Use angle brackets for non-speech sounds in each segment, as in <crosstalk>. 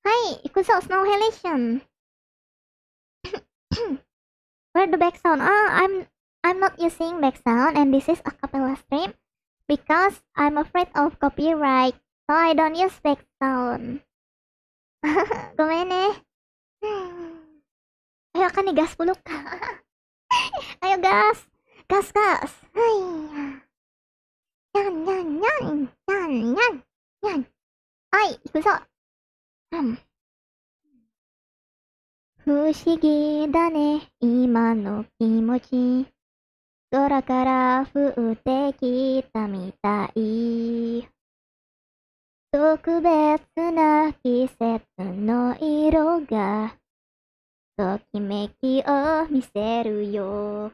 Hi, ikut so snow halation. <coughs> Where the back sound? Oh, I'm I'm not using back sound and this is a cappella stream because I'm afraid of copyright. So I don't use back sound. Gomen <laughs> eh. Ayo kan nih gas puluk, kak. <laughs> Ayo gas. Gas gas. Hai. Nyan nyan nyan nyan nyan nyan. Ai, ikut so. 不思議だね、今の気持ち。空から降ってきたみたい。特別な季節の色が、ときめきを見せるよ。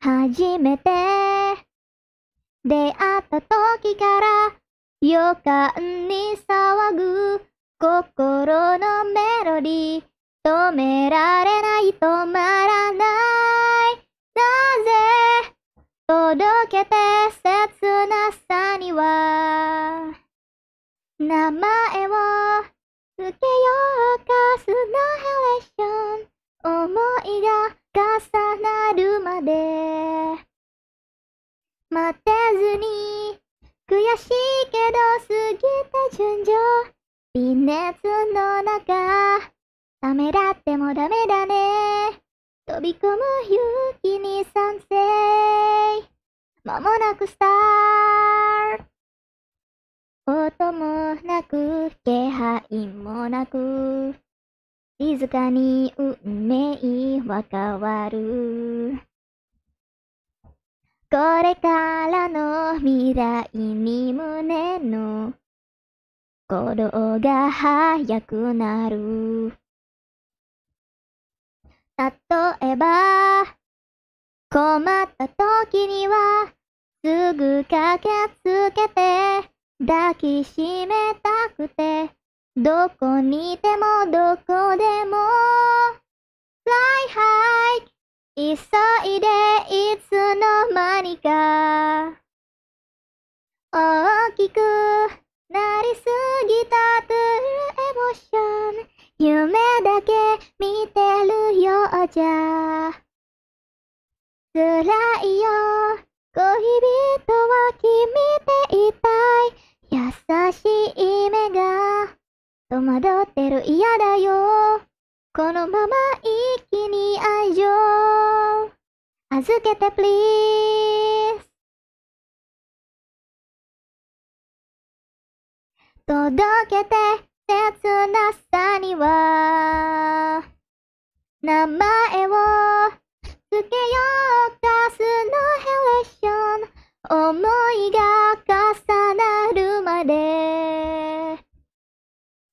初めて出会った時から予感に騒ぐ心のメロディー止められない止まらないなぜ届けて切なさには名前を付けようかスノーレーション思いが重なるまで待てずに悔しいけど過ぎた順序微熱の中ためらってもダメだね飛び込む勇気に賛成まもなくスタート音もなく気配もなく静かに運命は変わるこれからの未来に胸の鼓動が速くなる。例えば、困った時には、すぐ駆けつけて、抱きしめたくて、どこにてもどこでも、fly high! りすぎたトゥルエモーション夢だけ見てるようじゃ辛いよ恋人は君でいたい優しい目が戸惑ってる嫌だよこのまま一気に愛情預けて please 届けて切なさには名前を付けようかスのヘレーション思いが重なるまで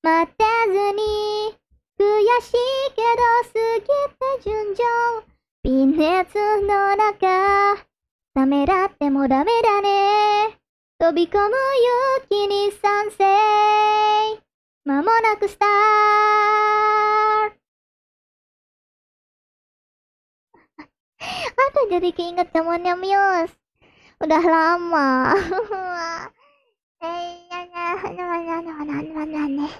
待てずに悔しいけど過ぎて順調微熱の中ためらってもダメだね飛び込む勇気に賛成間もなくスター Aku jadi keinget zamannya Mius, Udah lama <laughs>